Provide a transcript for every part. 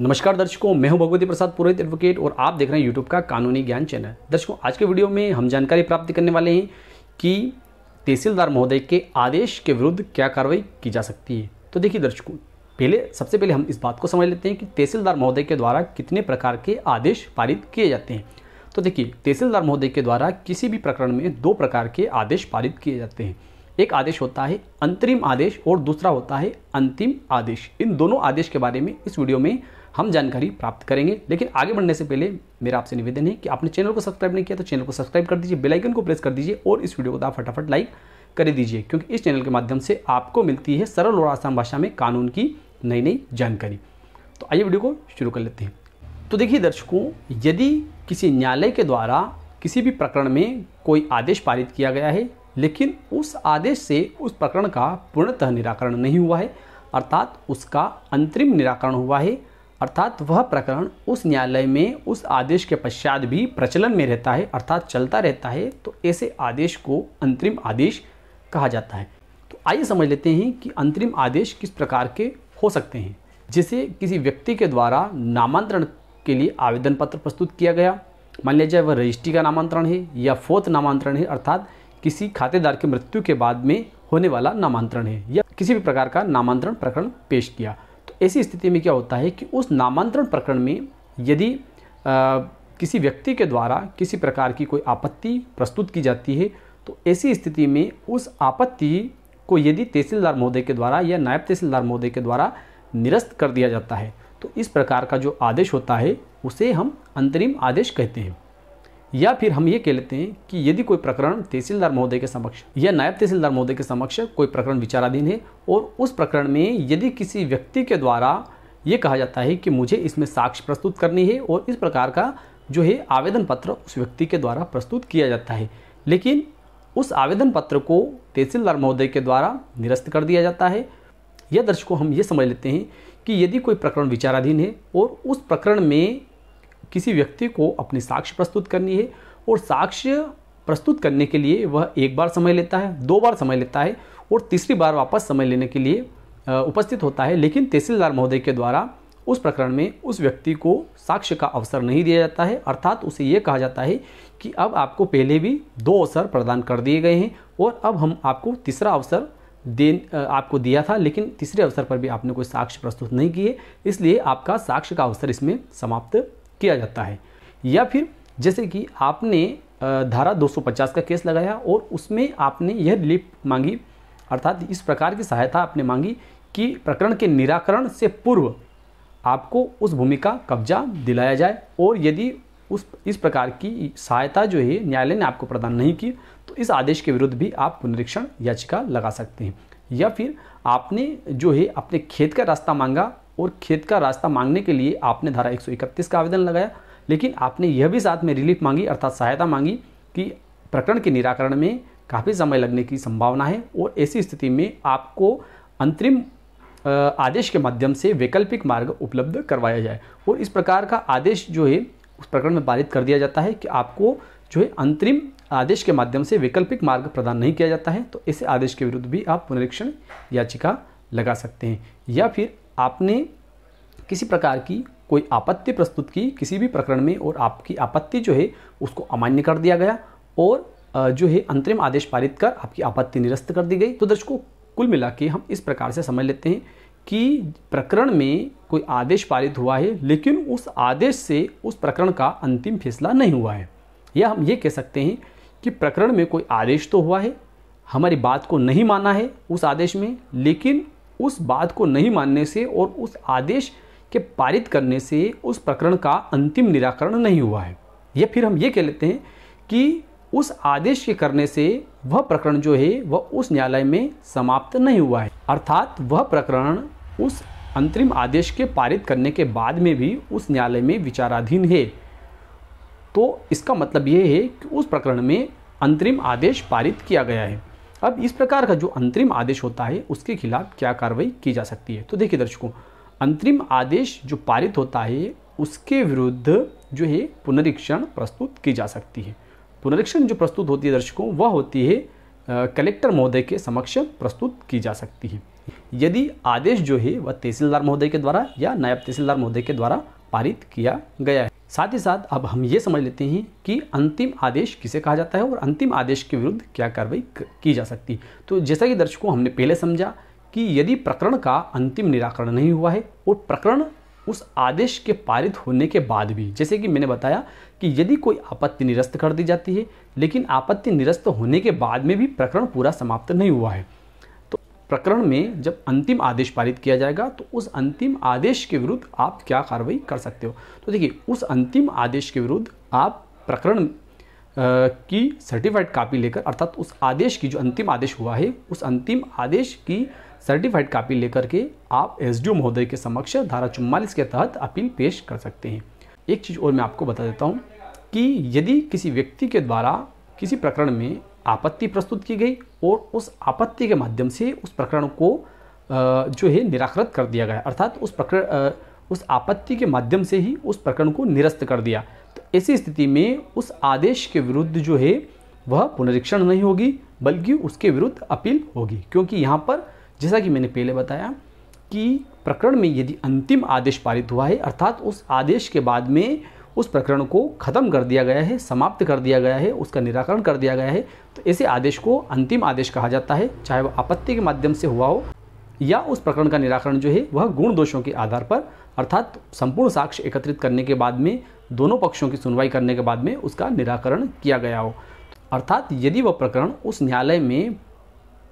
नमस्कार दर्शकों मैं हूं भगवती प्रसाद पुरोहित एडवोकेट और आप देख रहे हैं यूट्यूब का कानूनी ज्ञान चैनल दर्शकों आज के वीडियो में हम जानकारी प्राप्त करने वाले हैं कि तहसीलदार महोदय के आदेश के विरुद्ध क्या कार्रवाई की जा सकती है तो देखिए दर्शकों पहले सबसे पहले हम इस बात को समझ लेते हैं कि तहसीलदार महोदय के द्वारा कितने प्रकार के आदेश पारित किए जाते हैं तो देखिए तहसीलदार महोदय के द्वारा किसी भी प्रकरण में दो प्रकार के आदेश पारित किए जाते हैं एक आदेश होता है अंतरिम आदेश और दूसरा होता है अंतिम आदेश इन दोनों आदेश के बारे में इस वीडियो में हम जानकारी प्राप्त करेंगे लेकिन आगे बढ़ने से पहले मेरा आपसे निवेदन है कि आपने चैनल को सब्सक्राइब नहीं किया तो चैनल को सब्सक्राइब कर दीजिए बेलाइकन को प्रेस कर दीजिए और इस वीडियो को आप फटाफट लाइक कर दीजिए क्योंकि इस चैनल के माध्यम से आपको मिलती है सरल और आसान भाषा में कानून की नई नई जानकारी तो आइए वीडियो को शुरू कर लेते हैं तो देखिए दर्शकों यदि किसी न्यायालय के द्वारा किसी भी प्रकरण में कोई आदेश पारित किया गया है लेकिन उस आदेश से उस प्रकरण का पूर्णतः निराकरण नहीं हुआ है अर्थात उसका अंतरिम निराकरण हुआ है अर्थात वह प्रकरण उस न्यायालय में उस आदेश के पश्चात भी प्रचलन में रहता है अर्थात चलता रहता है तो ऐसे आदेश को अंतरिम आदेश कहा जाता है तो आइए समझ लेते हैं कि अंतरिम आदेश किस प्रकार के हो सकते हैं जिसे किसी व्यक्ति के द्वारा नामांतरण के लिए आवेदन पत्र प्रस्तुत किया गया मान लिया जाए वह रजिस्ट्री का नामांतरण है या फोर्थ नामांतरण है अर्थात किसी खातेदार की मृत्यु के बाद में होने वाला नामांतरण है या किसी भी प्रकार का नामांतरण प्रकरण पेश किया ऐसी स्थिति में क्या होता है कि उस नामांतरण प्रकरण में यदि आ, किसी व्यक्ति के द्वारा किसी प्रकार की कोई आपत्ति प्रस्तुत की जाती है तो ऐसी स्थिति में उस आपत्ति को यदि तहसीलदार महोदय के द्वारा या नायब तहसीलदार महोदय के द्वारा निरस्त कर दिया जाता है तो इस प्रकार का जो आदेश होता है उसे हम अंतरिम आदेश कहते हैं या फिर हम ये कह लेते हैं कि यदि कोई प्रकरण तहसीलदार महोदय के समक्ष या नायब तहसीलदार महोदय के समक्ष कोई प्रकरण विचाराधीन है और उस प्रकरण में यदि किसी व्यक्ति के द्वारा ये कहा जाता है कि मुझे इसमें साक्ष्य प्रस्तुत करनी है और इस प्रकार का जो है आवेदन पत्र उस व्यक्ति के द्वारा प्रस्तुत किया जाता है लेकिन उस आवेदन पत्र को तहसीलदार महोदय के द्वारा निरस्त कर दिया जाता है यह दर्शकों हम ये समझ लेते हैं कि यदि कोई प्रकरण विचाराधीन है और उस प्रकरण में किसी व्यक्ति को अपनी साक्ष्य प्रस्तुत करनी है और साक्ष्य प्रस्तुत करने के लिए वह एक बार समय लेता है दो बार समय लेता है और तीसरी बार वापस समय लेने के लिए उपस्थित होता है लेकिन तहसीलदार महोदय के द्वारा उस प्रकरण में उस व्यक्ति को साक्ष्य का अवसर नहीं दिया जाता है अर्थात उसे ये कहा जाता है कि अब आपको पहले भी दो अवसर प्रदान कर दिए गए हैं और अब हम आपको तीसरा अवसर दे आपको दिया था लेकिन तीसरे अवसर पर भी आपने कोई साक्ष्य प्रस्तुत नहीं किए इसलिए आपका साक्ष्य का अवसर इसमें समाप्त किया जाता है या फिर जैसे कि आपने धारा 250 का केस लगाया और उसमें आपने यह रिलीफ मांगी अर्थात इस प्रकार की सहायता आपने मांगी कि प्रकरण के निराकरण से पूर्व आपको उस भूमि का कब्जा दिलाया जाए और यदि उस इस प्रकार की सहायता जो है न्यायालय ने आपको प्रदान नहीं की तो इस आदेश के विरुद्ध भी आप पुनरीक्षण याचिका लगा सकते हैं या फिर आपने जो है अपने खेत का रास्ता मांगा और खेत का रास्ता मांगने के लिए आपने धारा 131 का आवेदन लगाया लेकिन आपने यह भी साथ में रिलीफ मांगी अर्थात सहायता मांगी कि प्रकरण के निराकरण में काफ़ी समय लगने की संभावना है और ऐसी स्थिति में आपको अंतरिम आदेश के माध्यम से वैकल्पिक मार्ग उपलब्ध करवाया जाए और इस प्रकार का आदेश जो है उस प्रकरण में पारित कर दिया जाता है कि आपको जो है अंतरिम आदेश के माध्यम से वैकल्पिक मार्ग प्रदान नहीं किया जाता है तो ऐसे आदेश के विरुद्ध भी आप पुनरीक्षण याचिका लगा सकते हैं या फिर आपने किसी प्रकार की कोई आपत्ति प्रस्तुत की किसी भी प्रकरण में और आपकी आपत्ति जो है उसको अमान्य कर दिया गया और जो है अंतरिम आदेश पारित कर आपकी आपत्ति निरस्त कर दी गई तो दर्शकों कुल मिला के हम इस प्रकार से समझ लेते हैं कि प्रकरण में कोई आदेश पारित हुआ है लेकिन उस आदेश से उस प्रकरण का अंतिम फैसला नहीं हुआ है या हम ये कह सकते हैं कि प्रकरण में कोई आदेश तो हुआ है हमारी बात को नहीं माना है उस आदेश में लेकिन उस बात को नहीं मानने से और उस आदेश के पारित करने से उस प्रकरण का अंतिम निराकरण नहीं हुआ है या फिर हम ये कह लेते हैं कि उस आदेश के करने से वह प्रकरण जो है वह उस न्यायालय में समाप्त नहीं हुआ है अर्थात वह प्रकरण उस अंतरिम आदेश के पारित करने के बाद में भी उस न्यायालय में विचाराधीन है तो इसका मतलब यह है कि उस प्रकरण में अंतरिम आदेश पारित किया गया है अब इस प्रकार का जो अंतरिम आदेश होता है उसके खिलाफ क्या कार्रवाई की जा सकती है तो देखिए दर्शकों अंतरिम आदेश जो पारित होता है उसके विरुद्ध जो है पुनरीक्षण प्रस्तुत की जा सकती है पुनरीक्षण जो प्रस्तुत होती है दर्शकों वह होती है कलेक्टर महोदय के समक्ष प्रस्तुत की जा सकती है यदि आदेश जो है वह तहसीलदार महोदय के द्वारा या नायब तहसीलदार महोदय के द्वारा पारित किया गया है साथ ही साथ अब हम ये समझ लेते हैं कि अंतिम आदेश किसे कहा जाता है और अंतिम आदेश के विरुद्ध क्या कार्रवाई की जा सकती है तो जैसा कि दर्शकों हमने पहले समझा कि यदि प्रकरण का अंतिम निराकरण नहीं हुआ है और प्रकरण उस आदेश के पारित होने के बाद भी जैसे कि मैंने बताया कि यदि कोई आपत्ति निरस्त कर दी जाती है लेकिन आपत्ति निरस्त होने के बाद में भी प्रकरण पूरा समाप्त नहीं हुआ है प्रकरण में जब अंतिम आदेश पारित किया जाएगा तो उस अंतिम आदेश के विरुद्ध आप क्या कार्रवाई कर सकते हो तो देखिए उस अंतिम आदेश के विरुद्ध आप प्रकरण की सर्टिफाइड कापी लेकर अर्थात उस आदेश की जो अंतिम आदेश हुआ है उस अंतिम आदेश की सर्टिफाइड कापी लेकर के आप एस महोदय के समक्ष धारा चुम्बालीस के तहत अपील पेश कर सकते हैं एक चीज़ और मैं आपको बता देता हूँ कि यदि किसी व्यक्ति के द्वारा किसी प्रकरण में आपत्ति प्रस्तुत की गई और उस आपत्ति के माध्यम से उस प्रकरण को जो है निराकृत कर दिया गया अर्थात उस प्रकरण उस आपत्ति के माध्यम से ही उस प्रकरण को निरस्त कर दिया तो ऐसी स्थिति में उस आदेश के विरुद्ध जो है वह पुनरीक्षण नहीं होगी बल्कि उसके विरुद्ध अपील होगी क्योंकि यहाँ पर जैसा कि मैंने पहले बताया कि प्रकरण में यदि अंतिम आदेश पारित हुआ है अर्थात उस आदेश के बाद में उस प्रकरण को खत्म कर दिया गया है समाप्त कर दिया गया है उसका निराकरण कर दिया गया है तो ऐसे आदेश को अंतिम आदेश कहा जाता है चाहे वह आपत्ति के माध्यम से हुआ हो या उस प्रकरण का निराकरण जो है वह गुण दोषों के आधार पर अर्थात संपूर्ण साक्ष्य एकत्रित करने के बाद में दोनों पक्षों की सुनवाई करने के बाद में उसका निराकरण किया गया हो अर्थात यदि वह प्रकरण उस न्यायालय में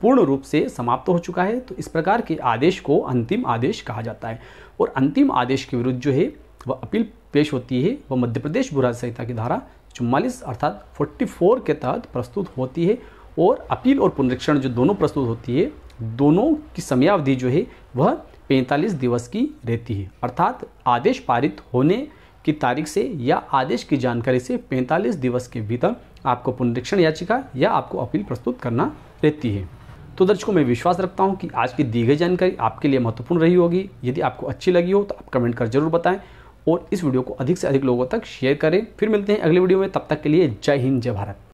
पूर्ण रूप से समाप्त हो चुका है तो इस प्रकार के आदेश को अंतिम आदेश कहा जाता है और अंतिम आदेश के विरुद्ध जो है वह अपील पेश होती है वह मध्य प्रदेश बुराज संहिता की धारा चुम्मालीस अर्थात 44 के तहत प्रस्तुत होती है और अपील और पुनरीक्षण जो दोनों प्रस्तुत होती है दोनों की समयावधि जो है वह 45 दिवस की रहती है अर्थात आदेश पारित होने की तारीख से या आदेश की जानकारी से 45 दिवस के भीतर आपको पुनरीक्षण याचिका या आपको अपील प्रस्तुत करना रहती है तो दर्शकों मैं विश्वास रखता हूँ कि आज की दी गई जानकारी आपके लिए महत्वपूर्ण रही होगी यदि आपको अच्छी लगी हो तो आप कमेंट कर जरूर बताएं और इस वीडियो को अधिक से अधिक लोगों तक शेयर करें फिर मिलते हैं अगले वीडियो में तब तक के लिए जय हिंद जय भारत